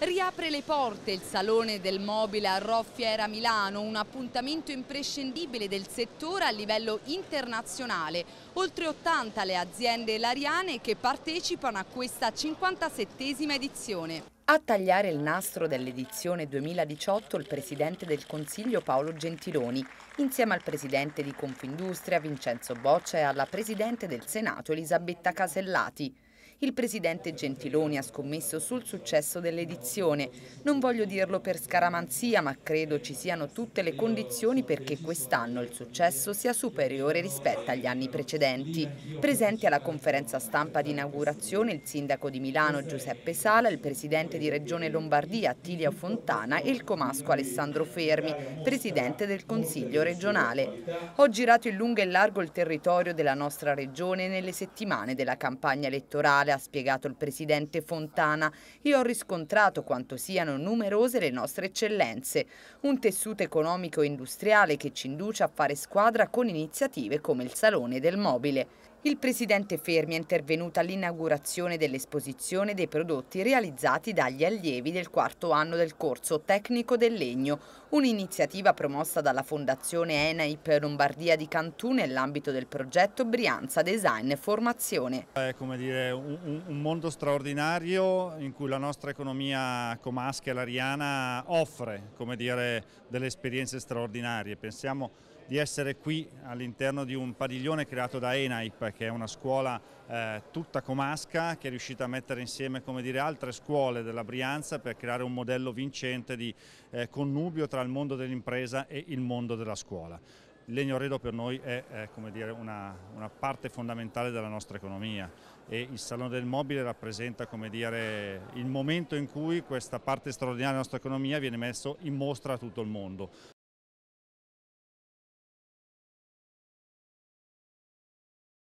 Riapre le porte il Salone del Mobile a Roffiera Milano, un appuntamento imprescindibile del settore a livello internazionale. Oltre 80 le aziende lariane che partecipano a questa 57esima edizione. A tagliare il nastro dell'edizione 2018 il Presidente del Consiglio Paolo Gentiloni, insieme al Presidente di Confindustria Vincenzo Boccia e alla Presidente del Senato Elisabetta Casellati il presidente Gentiloni ha scommesso sul successo dell'edizione. Non voglio dirlo per scaramanzia, ma credo ci siano tutte le condizioni perché quest'anno il successo sia superiore rispetto agli anni precedenti. Presenti alla conferenza stampa di inaugurazione il sindaco di Milano Giuseppe Sala, il presidente di Regione Lombardia Attilio Fontana e il comasco Alessandro Fermi, presidente del Consiglio regionale. Ho girato in lungo e largo il territorio della nostra regione nelle settimane della campagna elettorale sociale, ha spiegato il presidente Fontana. Io ho riscontrato quanto siano numerose le nostre eccellenze, un tessuto economico e industriale che ci induce a fare squadra con iniziative come il Salone del Mobile. Il presidente Fermi è intervenuto all'inaugurazione dell'esposizione dei prodotti realizzati dagli allievi del quarto anno del corso Tecnico del Legno, un'iniziativa promossa dalla Fondazione ENAIP Lombardia di Cantù nell'ambito del progetto Brianza Design Formazione. È come dire un, un mondo straordinario in cui la nostra economia comasca e l'ariana offre come dire, delle esperienze straordinarie. Pensiamo di essere qui all'interno di un padiglione creato da ENAIP, che è una scuola eh, tutta comasca, che è riuscita a mettere insieme dire, altre scuole della Brianza per creare un modello vincente di eh, connubio tra il mondo dell'impresa e il mondo della scuola. Il legno redo per noi è, è dire, una, una, parte fondamentale della nostra economia e il Salone del Mobile rappresenta dire, il momento in cui questa parte straordinaria della nostra economia viene messa in mostra a tutto il mondo.